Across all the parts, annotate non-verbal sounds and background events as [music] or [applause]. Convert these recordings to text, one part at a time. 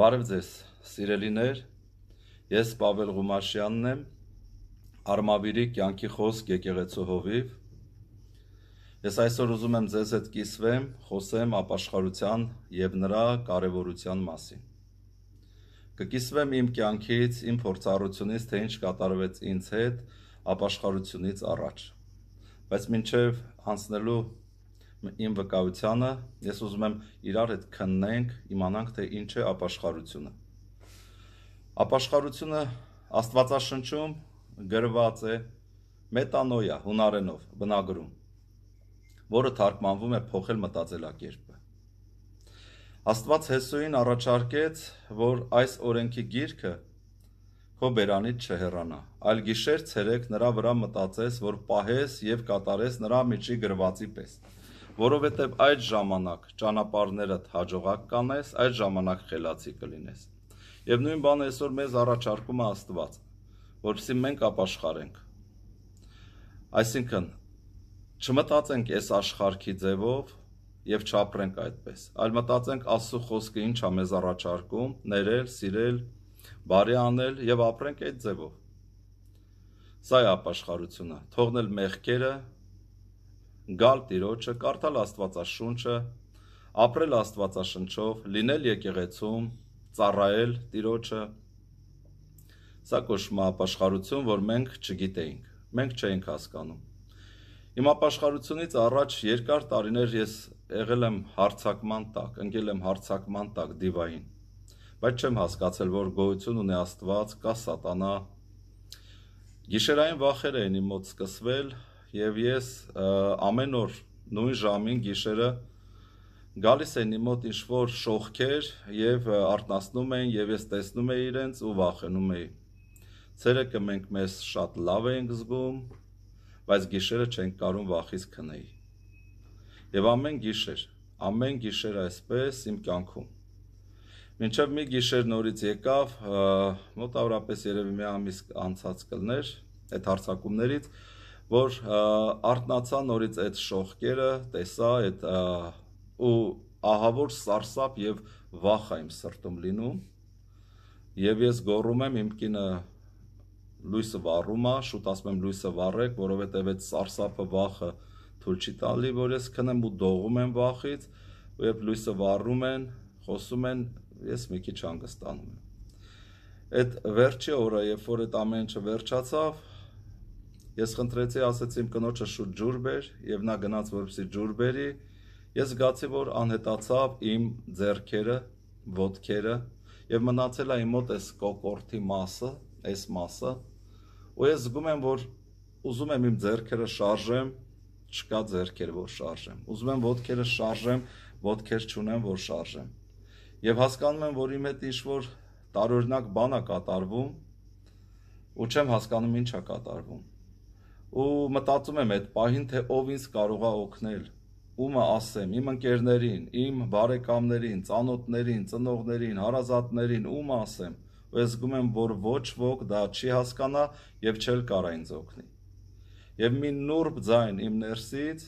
Բարև ձեզ, սիրելիներ։ Ես Պավել Ղումաշյանն եմ, Արմավիրի կյանքի խոսք եկեղեցու հովիվ։ Ես այսօր ուզում եմ ձեզ հետ կիսվեմ, խոսեմ ապաշխարության եւ նրա կարեւորության մասին։ Կկիսվեմ իմ կյանքից, իմ փորձառությունից, թե ինչ կատարվեց ինձ հետ ապաշխարությունից առաջ։ Բայց մինչև անցնելու իմ վկայությանը, ես ուզում եմ իրար հետ քննենք, իմանանք թե ինչ է ապաշխարությունը։ Ապաշխարությունը Աստվածաշնչում գրված է մետանոյա հունարենով բնագրում, որը թարգմանվում է փոխել մտածելակերպը։ Աստված Հեսուին առաջարկեց, որ այս օրենքի գիրքը քո բերանից չհեռանա, այլ գիշեր ցերեկ նրա վրա մտածես, որ պահես եւ կատարես նրա միջի գրվածի պես որովհետև այդ ժամանակ ճանապարհներդ հաջողակ կանես, այդ ժամանակ խելացի կլինես։ Եվ նույն բանը այսօր մեզ առաջարկում է Աստված, որովհետև մենք ապաշխարենք։ Այսինքն չմտածենք այս աշխարհքի ձևով եւ չապրենք այդպես, այլ մտածենք Աստծո խոսքը ինչ է մեզ առաջարկում՝ ներել, սիրել, բարի անել եւ ապրենք այդ ձևով։ Սա է ապաշխարությունը։ Թողնել մեղքերը, գալ Տիրոջը, կարդալ Աստվածաշունչը, ապրել Աստվածաշնչով, լինել եկեղեցում, ծառայել Տիրոջը։ Սա կոչվում է ապաշխարություն, որ մենք չգիտեինք, մենք չենք հասկանում։ Իմ ապաշխարությունից առաջ երկար տարիներ ես եղել եմ հարցակման տակ, ընկել եմ հարցակման տակ դիվային, բայց չեմ հասկացել, որ գոյություն ունի Աստված, կա սատանա։ Գիշերային վախեր էին իմ մոտ սկսվել, եւ ես ամեն օր նույն ժամին գիշերը գալիս են իմ մոտ ինչ-որ շողքեր եւ արտնասնում են եւ ես տեսնում եի իրենց ու վախենում էի։ Ցերեկը մենք մեզ շատ լավ էինք զգում, բայց գիշերը չենք կարող վախից քնել։ Եվ ամեն գիշեր, ամեն գիշեր այսպես իմ կյանքում։ Մինչև մի գիշեր նորից եկավ, մոտավորապես երևի մի ամիս անցած կլներ այդ հարցակումներից, որ արտնացա նորից այդ շողկերը, տեսա այդ ու ահա որ սարսափ եւ վախ է իմ սրտում լինում։ Եվ ես գոռում եմ իմ կինը լույսը վառում է, շուտ ասում եմ լույսը վառեք, որովհետեւ այդ սարսափը վախը թույլ չի տալի, որ ես քնեմ ու դողում եմ վախից, ու երբ լույսը վառում են, խոսում են, ես մի քիչ հանգստանում եմ։ Այդ վերջի օրը, երբ որ այդ ամեն ինչը վերջացավ, Ես խնդրեցի, ասեցի իմ կնոջը շուտ ջուր բեր եւ նա գնաց որպեսի ջուր բերի։ Ես զգացի, որ անհետացավ իմ ձեռքերը, ոտքերը եւ մնացել է իմ մոտ այս կոկորտի մասը, այս մասը։ Ու ես զգում եմ, որ ուզում եմ իմ ձեռքերը շարժեմ, չկա ձեռքեր, որ շարժեմ։ Ուզում եմ ոտքերը շարժեմ, ոտքեր չունեմ, որ շարժեմ։ Եվ հասկանում եմ, որ իմ հետ ինչ-որ տարօրինակ բան է կատարվում, ու չեմ հասկանում ինչ է կատարվում ու մտածում եմ այդ պահին, թե ով ինձ կարող է օգնել, ումը ասեմ իմ ընկերներին, իմ բարեկամներին, ծանոթներին, ծնողներին, հարազատներին ում ասեմ, ու ես զգում եմ, որ ոչ ոք դա չի հասկանա եւ չել կարա ինձ օգնի։ Եվ մի նուրբ ձայն իմ ներսից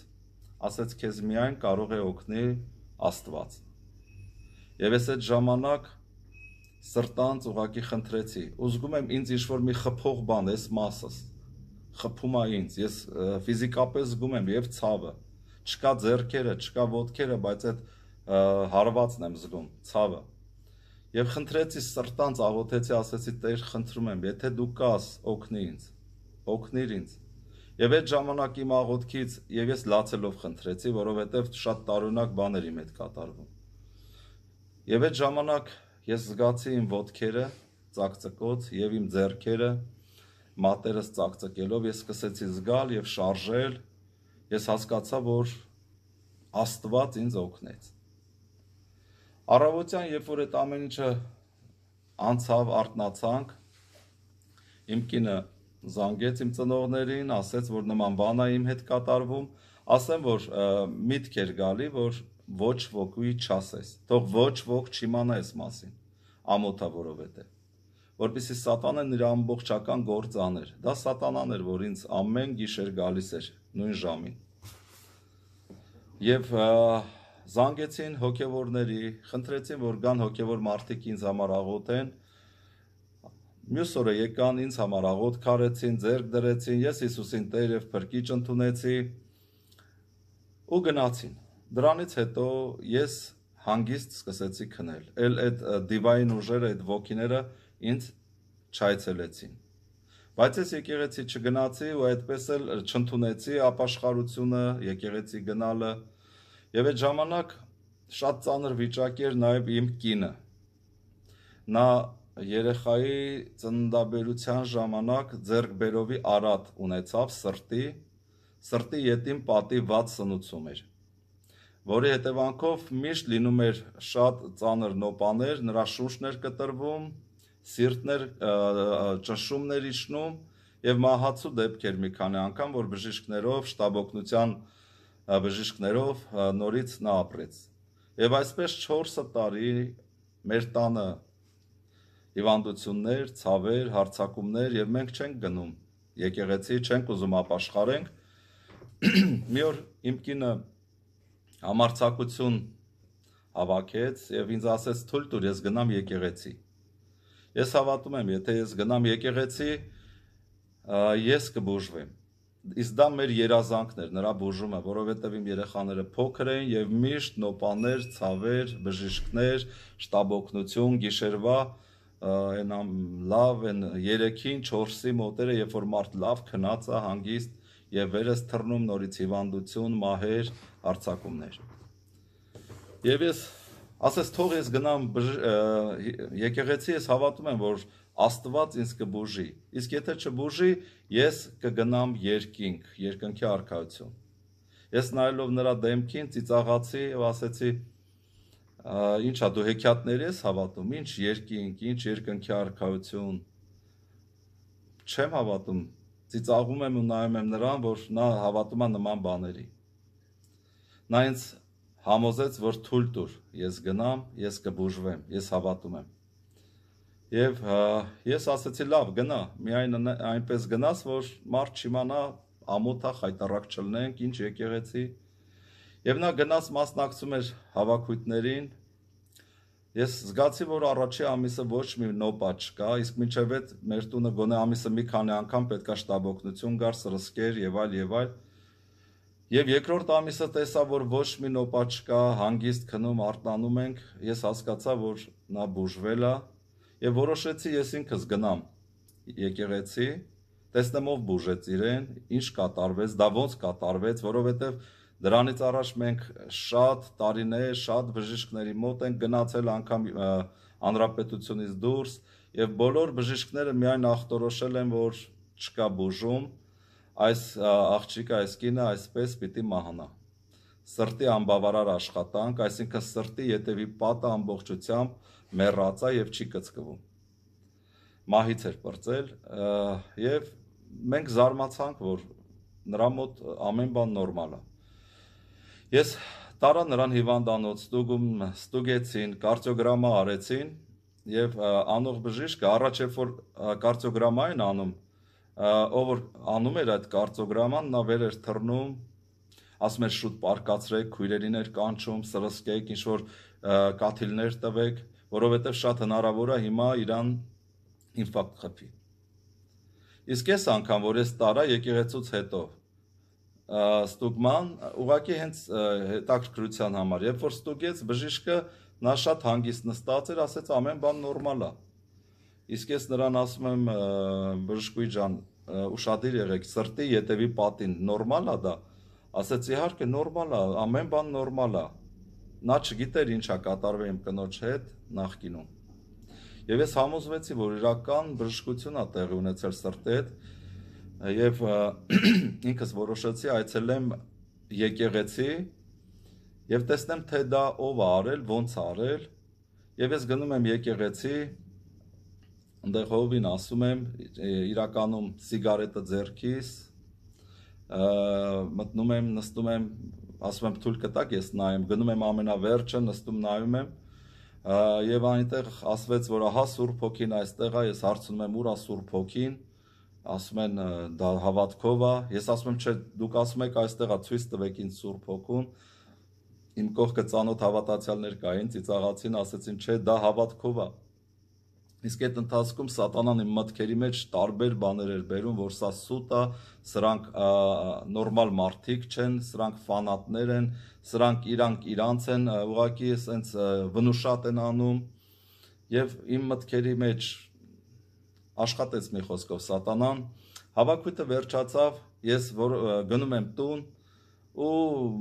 ասաց քեզ միայն կարող է օգնել Աստված։ Եվ ես այդ ժամանակ սրտանց ուղակի խնդրեցի, ու զգում եմ ինձ ինչ որ մի խփող բան էս մասս խփում է ինձ, ես ֆիզիկապես զգում եմ եւ ցավը։ Չկա зерքերը, չկա ոտքերը, բայց այդ հարվածն եմ զգում, ցավը։ Եվ խնդրեցի սրտանց աղոթեցի, ասեցի Տեր, խնդրում եմ, եթե դու կաս, օգնի ինձ, օգնիր ինձ։ Եվ այդ ժամանակ իմ աղոթքից եւ ես լացելով խնդրեցի, որովհետեւ շատ տարօրինակ բաներ իմ հետ կատարվում։ Եվ այդ ժամանակ ես զգացի իմ ոտքերը, ծակծկոց եւ իմ ձեռքերը, մատերս ծակծկելով ես սկսեցի զգալ եւ շարժել։ Ես հասկացա, որ Աստված ինձ օգնեց։ Առավոտյան, երբ որ այդ ամեն ինչը անցավ, արտնացանք, իմ կինը զանգեց իմ ծնողներին, ասեց, որ նման բան է իմ հետ կատարվում, ասեմ, որ միտք էր գալի, որ ոչ ոքի չասես, թող ոչ ոք չիմանա այս մասին, ամոթա որովհետեւ որպեսզի սատանան նրա ամբողջական գործաներ։ Դա սատանան էր, որ ինձ ամեն գիշեր գալիս էր նույն ժամին։ Եվ զանգեցին հոգևորների, խնդրեցին, որ գան հոգևոր մարդիկ ինձ համար աղոթեն։ Մյուս օրը եկան ինձ համար աղոտ քարեցին, ձեռք դրեցին, ես Հիսուսին Տեր եւ Փրկիչ ընդունեցի ու գնացին։ Դրանից հետո ես հանգիստ սկսեցի քնել։ Էլ այդ divine ուժերը, այդ ոգիները ինձ չայցելեցին։ Բայց ես եկեղեցի չգնացի ու այդպես էլ չընդունեցի ապաշխարությունը, եկեղեցի գնալը։ Եվ այդ ժամանակ շատ ծանր վիճակ էր նաև իմ կինը։ Նա երեխայի ծննդաբերության ժամանակ ձերբերովի արատ ունեցավ սրտի, սրտի յետին պատի ված սնուցում էր, որի հետևանքով միշտ լինում էր շատ ծանր նոպաներ, նրա շուշներ կտրվում, սիրտներ ճնշումներ իջնում եւ մահացու դեպքեր մի քանի անգամ որ բժիշկներով շտաբօգնության բժիշկներով նորից նա ապրեց եւ այսպես 4 տարի մեր տանը հիվանդություններ, ցավեր, հարցակումներ եւ մենք չենք գնում եկեղեցի, չենք ուզում ապաշխարենք։ Մի օր իմ կինը համարցակություն հավաքեց եւ ինձ ասեց թույլ տուր ես գնամ եկեղեցի։ եկ Ես հավատում եմ, եթե ես գնամ եկեղեցի, ես կբուժվեմ։ Իսկ դա մեր երազանքն էր, նրա բուժումը, որովհետև իմ երեխաները փոքր էին եւ միշտ նոպաներ, ցավեր, բժիշկներ, շտաբօգնություն, գիշերվա այն լավ են 3-ին, 4-ի մոտերը, երբ որ մարդ լավ քնած է, հանգիստ եւ վերս թռնում նորից հիվանդություն, մահեր, արցակումներ։ Եվ ես ասես թող ես գնամ եկեղեցի, ես հավատում եմ, որ Աստված ինձ կբուժի։ Իսկ եթե չբուժի, ես կգնամ երկինք, երկնքի արքայություն։ Ես նայելով նրա դեմքին ծիծաղացի եւ ասեցի. «Ինչա դու հեքիաթներ ես հավատում, ինչ երկինք, ինչ երկնքի արքայություն»։ Չեմ հավատում։ Ծիծաղում եմ ու նայում եմ նրան, որ նա հավատում է նման բաների։ Նա ինձ համոզեց, որ թույլ տուր, ես գնամ, ես կբուժվեմ, ես հավատում եմ։ Եվ հա, ես ասացի, լավ, գնա, միայն այնպես գնաս, որ մարդ չիմանա ամոթա խայտարակ չլնենք, ինչ եկեղեցի։ Եվ նա գնաց մասնակցում էր հավաքույտներին։ Ես զգացի, որ առաջի ամիսը ոչ մի նոպա չկա, իսկ մինչև այդ մեր տունը գոնե ամիսը մի քանի անգամ պետքա շտաբօգնություն գար, սրսկեր եւ այլ եւ այլ, այլ Եվ երկրորդ ամիսը տեսա, որ ոչ մի նոպա չկա, հանգիստ քնում արտանում ենք, ես հասկացա, որ նա բուժվել է, եւ որոշեցի ես ինքս գնամ եկեղեցի, տեսնելով բուժեց իրեն, ինչ կատարվեց, դա ոնց կատարվեց, որովհետեւ դրանից առաջ մենք շատ տարիներ, շատ բժիշկների մոտ ենք գնացել անգամ հանրապետությունից դուրս, եւ բոլոր բժիշկները միայն ախտորոշել են, որ չկա բուժում, այս աղջիկը, այս կինը այսպես պիտի մահանա։ Սրտի անբավարար աշխատանք, այսինքն սրտի յետևի պատը ամբողջությամբ մեռածա եւ չի կծկվում։ Մահից էր բրծել եւ մենք զարմացանք, որ նրա մոտ ամեն բան նորմալ է։ Ես տարա նրան հիվանդանոց, ստուգում ստուգեցին, կարդիոգրամա արեցին եւ անող բժիշկը առաջ երբ որ կարդիոգրամային անում, ով որ անում էր այդ կարծոգրաման, նա վեր էր թռնում, ասում էր շուտ պարկացրեք, քույրերին էր կանչում, սրսկեք, ինչ որ կաթիլներ տվեք, որովհետև շատ հնարավոր է հիմա Իրան ինֆակտ խփի։ Իսկ այս անգամ, որ ես տարա եկեղեցուց հետո ստուգման ուղակի հենց հետաքրքրության համար, երբ որ ստուգեց բժիշկը, նա շատ հանգիստ նստած էր, ասեց ամեն բան նորմալ է։ նորմալա Իսկ ես նրան ասում եմ բժշկուի ջան, ուշադիր եղեք, սրտի ետևի պատին նորմալ է դա։ Ասաց իհարկե նորմալ է, ամեն բան նորմալ է։ Նա չգիտեր ինչա կատարվել իմ կնոջ հետ նախկինում։ Եվ ես համոզվեցի, որ իրական բժշկությունն է տեղի ունեցել սրտի հետ եւ [clears throat] ինքս որոշեցի այցելեմ եկեղեցի եւ տեսնեմ թե դա ով է արել, ոնց արել։ Եվ ես գնում եմ եկեղեցի, Այնտեղ հովին ասում եմ, իրականում սիգարետը ձեռքիս մտնում եմ, նստում եմ, ասում եմ թույլ կտակ, ես նայեմ, գնում եմ ամենավերջը, նստում նայում եմ եւ այնտեղ ասվեց, որ ահա Սուրբ Հոգին այստեղ է, ես հարցնում եմ ուր է Սուրբ Հոգին, ասում են դա հավատքով է ես ասում եմ չէ դուք ասում եք այստեղ է ցույց տվեք ինձ սուրբ հոգուն իմ կողքը ծանոթ հավատացյալներ կային ծիծաղացին ասեցին չէ դա հավատքով է Իսկ այդ ընթացքում սատանան իմ մտքերի մեջ տարբեր բաներ էր բերում, որ սա սուտ է, սրանք նորմալ մարդիկ չեն, սրանք ֆանատներ են, սրանք իրանք իրանց են, ուղղակի սենց վնուշատ են անում։ Եվ իմ մտքերի մեջ աշխատեց մի խոսքով սատանան։ Հավաքույթը վերջացավ, ես որ գնում եմ տուն ու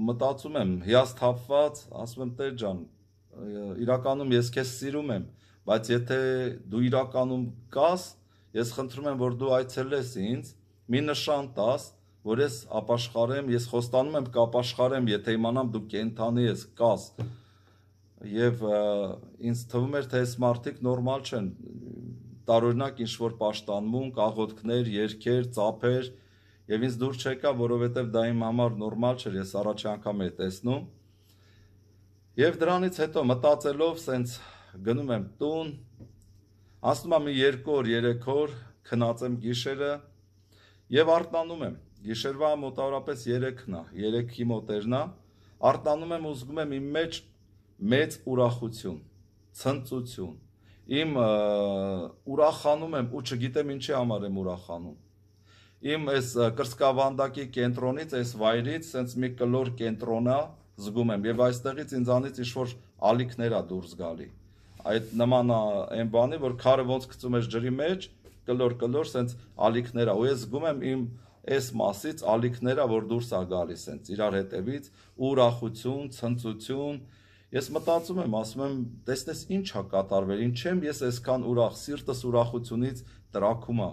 մտածում եմ հիասթափված, ասում եմ՝ «Տեր ջան, իրականում ես քեզ սիրում եմ» բայց եթե դու իրականում կաս, ես խնդրում եմ, որ դու այցելես ինձ, մի նշան տաս, որ ես ապաշխարեմ, ես խոստանում եմ կապաշխարեմ, եթե իմանամ դու կենթանի ես, կաս։ Եվ ինձ թվում էր, թե այս մարդիկ նորմալ չեն, տարօրինակ ինչ որ պաշտանմունք, աղոթքներ, երկեր, ծափեր, եւ ինձ դուր չեկա, որովհետեւ դա իմ համար նորմալ չէր, ես առաջի անգամ էի տեսնում։ Եվ դրանից հետո մտածելով, սենց գնում եմ տուն, անցնում եմ 2 օր, 3 օր, քնածեմ գիշերը եւ արտանում եմ։ Գիշերվա մոտավորապես 3-ն է, 3-ի մոտերն է։ Արտանում եմ ուզում եմ իմ մեջ մեծ ուրախություն, ցնծություն։ Իմ ուրախանում եմ ու չգիտեմ ինչի համար եմ ուրախանում իմ այս կրսկավանդակի կենտրոնից, այս վայրից, սենց մի կլոր կենտրոնա զգում եմ եւ այստեղից ինձանից ինչ որ ալիքներ է դուրս գալի այդ նման այն բանի, որ քարը ոնց գծում ես ջրի մեջ, կլոր-կլոր սենց ալիքներ է։ Ու ես զգում եմ իմ այս մասից ալիքներ է, որ դուրս է գալիս սենց իրար հետևից, ուրախություն, ցնծություն, Ես մտածում եմ, ասում եմ, տեսնես ինչ է կատարվել, ինչ եմ ես այսքան ուրախ, սիրտս ուրախությունից տրակում է։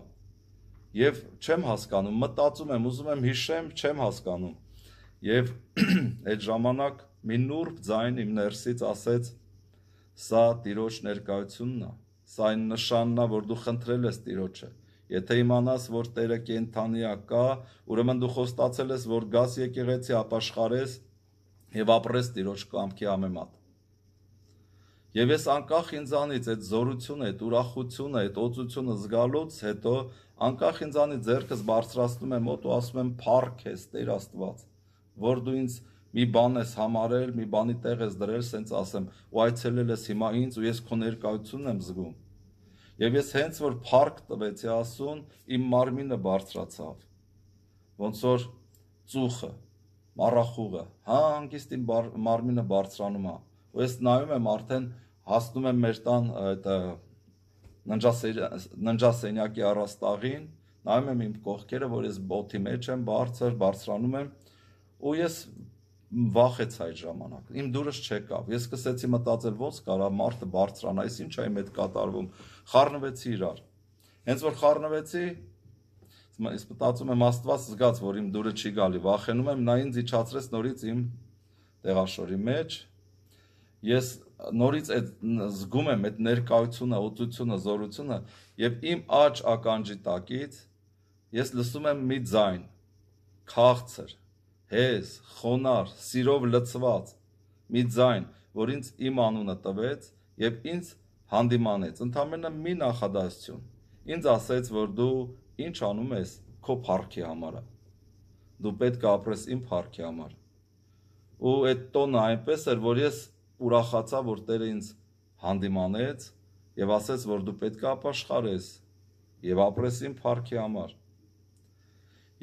Եվ չեմ հասկանում, մտածում եմ, ուզում եմ հիշեմ, չեմ հասկանում։ Եվ [clears throat] այդ ժամանակ մի նուրբ ձայն իմ ներսից ասեց. Սա Տիրոջ ներկայությունն է։ Սա այն նշանն է, որ դու խնդրել ես Տիրոջը։ Եթե իմանաս, որ Տերը կենթանիա կա, ուրեմն դու խոստացել ես, որ գաս եկեղեցի ապաշխարես եւ ապրես Տիրոջ կամքի համեմատ։ Եվ ես անկախ ինձանից այդ զորությունը, այդ ուրախությունը, այդ օծությունը զգալուց հետո անկախ ինձանից ձեռքս բարձրացնում եմ մոտ ու ասում եմ փառք ես Տեր Աստված, որ դու ինձ մի բան ես համարել, մի բանի տեղ ես դրել, սենց ասեմ, ու այցելել ես հիմա ինձ ու ես քո ներկայությունն եմ զգում։ Եվ ես հենց որ փառք տվեցի ասուն, իմ մարմինը բարձրացավ։ Ոնց որ ծուխը, մառախուղը, հա, հանգիստ իմ բար, մարմինը բարձրանում է։ Ու ես նայում եմ արդեն հասնում եմ մեր տան այդ ննջասենյակի առաստաղին, նայում եմ իմ կողքերը, որ ես բոթի մեջ եմ, բարձր, բարձրանում եմ, ու ես վախեց այդ ժամանակ։ Իմ դուրս չեկավ։ Ես սկսեցի մտածել ոնց կարա մարդը բարձրանա, այս ինչ այ մետ կատարվում։ Խառնվեցի իրար։ Հենց որ խառնվեցի, ես մտածում եմ Աստված զգաց, որ իմ դուրը չի գալի, վախենում եմ, նա ինձ իջացրեց նորից իմ տեղաշորի մեջ։ Ես նորից այդ զգում եմ այդ ներկայությունը, օտությունը, զորությունը, եւ իմ աճ ականջի տակից ես լսում եմ մի ձայն։ Քաղցր հես, խոնար, սիրով լծված մի ձայն, որ ինձ իմ անունը տվեց եւ ինձ հանդիմանեց։ Ընդամենը մի նախադասություն։ Ինձ ասեց, որ դու ինչ անում ես քո парքի համար։ Դու պետք է ապրես իմ парքի համար։ Ու այդ տոնը այնպես էր, որ ես ուրախացա, որ Տերը ինձ հանդիմանեց եւ ասեց, որ դու պետք է ապաշխարես եւ ապրես իմ парքի համար։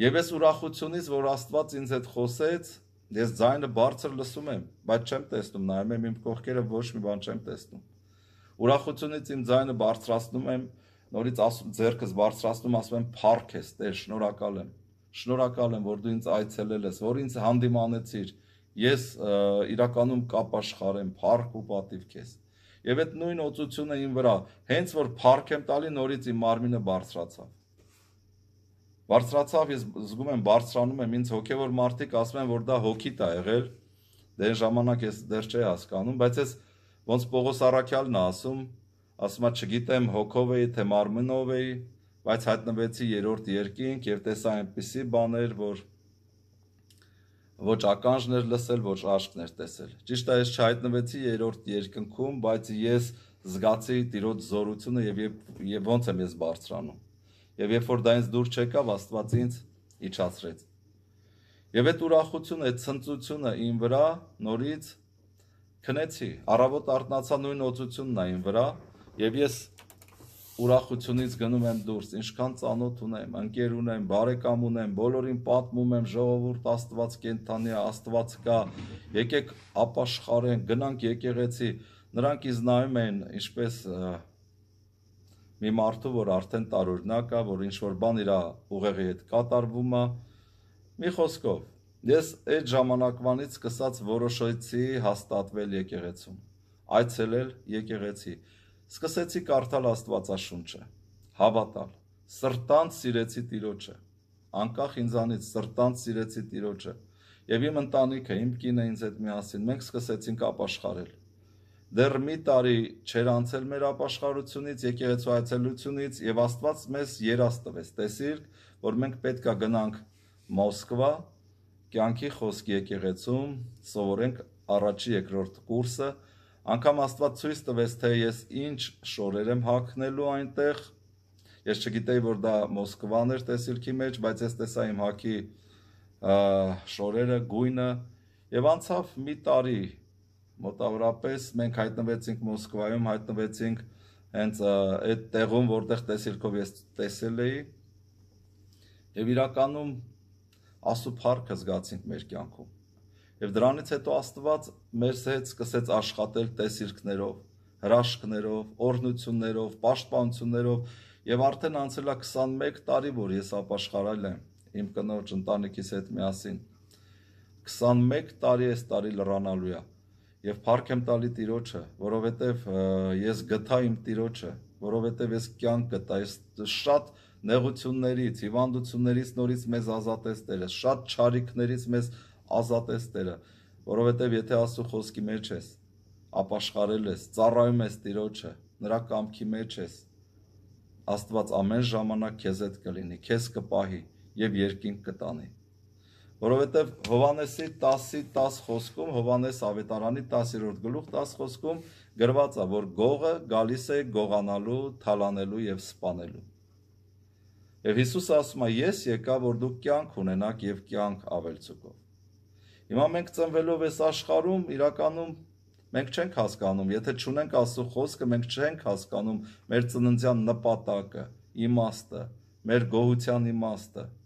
Եվ ես ուրախությունից, որ Աստված ինձ հետ խոսեց, ես ձայնը բարձր լսում եմ, բայց չեմ տեսնում, նայում եմ իմ կողքերը ոչ մի բան չեմ տեսնում։ Ուրախությունից իմ ձայնը բարձրացնում եմ, նորից ասում ձերքս բարձրացնում, ասում եմ փառք ես, Տեր, շնորհակալ եմ։ Շնորհակալ եմ, որ դու ինձ այցելել ես, որ ինձ հանդիմանեցիր։ Ես իրականում կապաշխար եմ, փառք ու պատիվ քեզ։ Եվ այդ նույն օծությունը իմ վրա, հենց որ փառք եմ տալի, նորից իմ մարմինը բարձրացավ Բարձրացավ, ես զգում եմ բարձրանում եմ ինձ հոգևոր մարդիկ ասում են, որ դա հոգիտ է եղել։ Դե այն ժամանակ ես դեռ չէի հասկանում, բայց ես ոնց Պողոս Արաքյալն է ասում, ասում է չգիտեմ հոգով էի թե մարմնով էի, բայց հայտնվեցի երրորդ երկինք եւ տեսա այնպիսի բաներ, որ ոչ ականջներ լսել, ոչ աշկներ տեսել։ Ճիշտ է, ես չհայտնվեցի երրորդ երկնքում, բայց ես զգացի Տիրոջ զորությունը եւ եւ ոնց եմ ես բարձրանում։ Եվ երբ որ դա ինձ դուր չեկավ, Աստված ինձ իջացրեց։ Եվ այդ ուրախությունը, այդ ցնծությունը իմ վրա նորից քնեցի։ Առավոտ արտնացա նույն օծությունն այն վրա, եւ ես ուրախությունից գնում եմ դուրս, ինչքան ծանոթ ունեմ, ընկեր ունեմ, բարեկամ ունեմ, բոլորին պատմում եմ ժողովուրդ Աստված կենթանի է, Աստված կա։ Եկեք ապաշխարեն, գնանք եկեղեցի։ Նրանք ինձ նայում են ինչպես և, մի մարդու, որ արդեն տարօրինակ է, որ ինչ որ բան իր ուղեղի հետ կատարվում է։ Մի խոսքով ես այդ ժամանակվանից սկսած որոշեցի հաստատվել եկեղեցում, այցելել եկեղեցի։ Սկսեցի կարդալ Աստվածաշունչը, հավատալ, սրտանց սիրեցի Տիրոջը, անկախ ինձանից սրտանց սիրեցի Տիրոջը։ Եվ իմ ընտանիքը, իմ կինը ինձ հետ միասին մենք սկսեցինք ապաշխարել դեռ մի տարի չեր անցել մեր ապաշխարությունից, եկեղեցու այցելությունից եւ Աստված մեզ երաս տվեց։ Տեսիրք, որ մենք պետքա գնանք Մոսկվա, կյանքի խոսքի եկեղեցում, սովորենք առաջի երկրորդ կուրսը, անգամ Աստված ցույց տվեց, թե ես ինչ շորեր եմ հագնելու այնտեղ։ Ես չգիտեի, որ դա Մոսկվան էր տեսիլքի մեջ, բայց ես տեսա իմ հագի շորերը, գույնը եւ անցավ մի տարի մոտավորապես մենք հայտնվեցինք Մոսկվայում, հայտնվեցինք հենց այդ տեղում, որտեղ տեսիլքով ես տեսել էի։ Եվ իրականում աստու փառքը զգացինք մեր կյանքում։ Եվ դրանից հետո Աստված մեզ հետ սկսեց աշխատել տեսիլքներով, հրաշքներով, օրհնություններով, պաշտպանություններով, եւ արդեն անցել է 21 տարի, որ ես ապաշխարել եմ իմ կնոջ ընտանիքիս հետ միասին։ 21 տարի էս տարի լրանալու եմ եւ փառք եմ տալի Տիրոջը, որովհետեւ ես գտա իմ Տիրոջը, որովհետեւ ես կյանք գտա, ես շատ նեղություններից, հիվանդություններից նորից մեզ ազատես Տերը, շատ ճարիքներից մեզ ազատես Տերը, որովհետեւ եթե Աստու խոսքի մեջ ես, ապաշխարել ես, ծառայում ես Տիրոջը, նրա կամքի մեջ ես, Աստված ամեն ժամանակ քեզ հետ կլինի, քեզ կպահի եւ երկինք կտանի որովհետև Հովանեսի 10-ի 10 խոսքում Հովանես ավետարանի 10-րդ գլուխ 10 խոսքում գրված է, որ գողը գալիս է գողանալու, թալանելու եւ սպանելու։ Եվ Հիսուսը ասում է. Ես եկա, որ դուք կյանք ունենաք եւ կյանք ավելցուկով։ Հիմա մենք ծնվելով այս աշխարհում իրականում մենք չենք հասկանում, եթե չունենք Աստծո խոսքը, մենք չենք հասկանում մեր ծննդյան նպատակը, իմաստը, մեր գողության իմաստը, իմ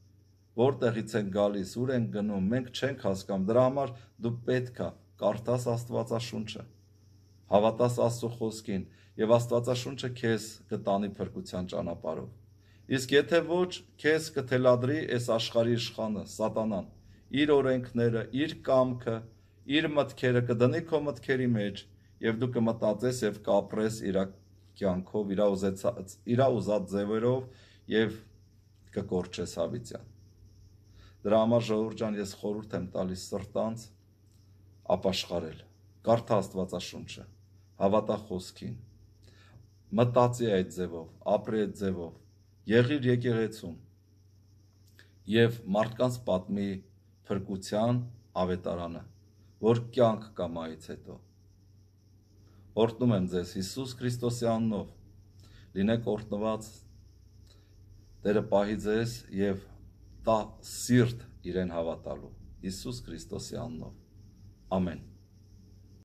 որտեղից են գալիս, ուր են գնում, մենք չենք հասկանում։ Դրա համար դու պետքա կարդաս Աստվածաշունչը, հավատաս Աստծո խոսքին, եւ Աստվածաշունչը քեզ կտանի փրկության ճանապարհով։ Իսկ եթե ոչ, քեզ կթելադրի այս աշխարհի իշխանը, սատանան, իր օրենքները, իր կամքը, իր մտքերը կդնի քո մտքերի մեջ, եւ դու կմտածես եւ կապրես իր կյանքով, իր ուզած իր ուզած ձևերով եւ կկորչես հավիտյան։ Դրա համար ժողովուրդ ջան ես խորհուրդ եմ տալիս սրտանց ապաշխարել։ Կարդա Աստվածաշունչը, հավատա խոսքին։ Մտածի այդ ձևով, ապրի այդ ձևով, եղիր եկեղեցում եւ մարդկանց պատմի փրկության ավետարանը, որ կյանք կա մայից հետո։ Օրհնում եմ ձեզ Հիսուս Քրիստոսի անունով։ Լինեք օրհնված։ Տերը պահի ձեզ եւ տա սիրտ իրեն հավատալու Հիսուս Քրիստոսի անունով։ Ամեն։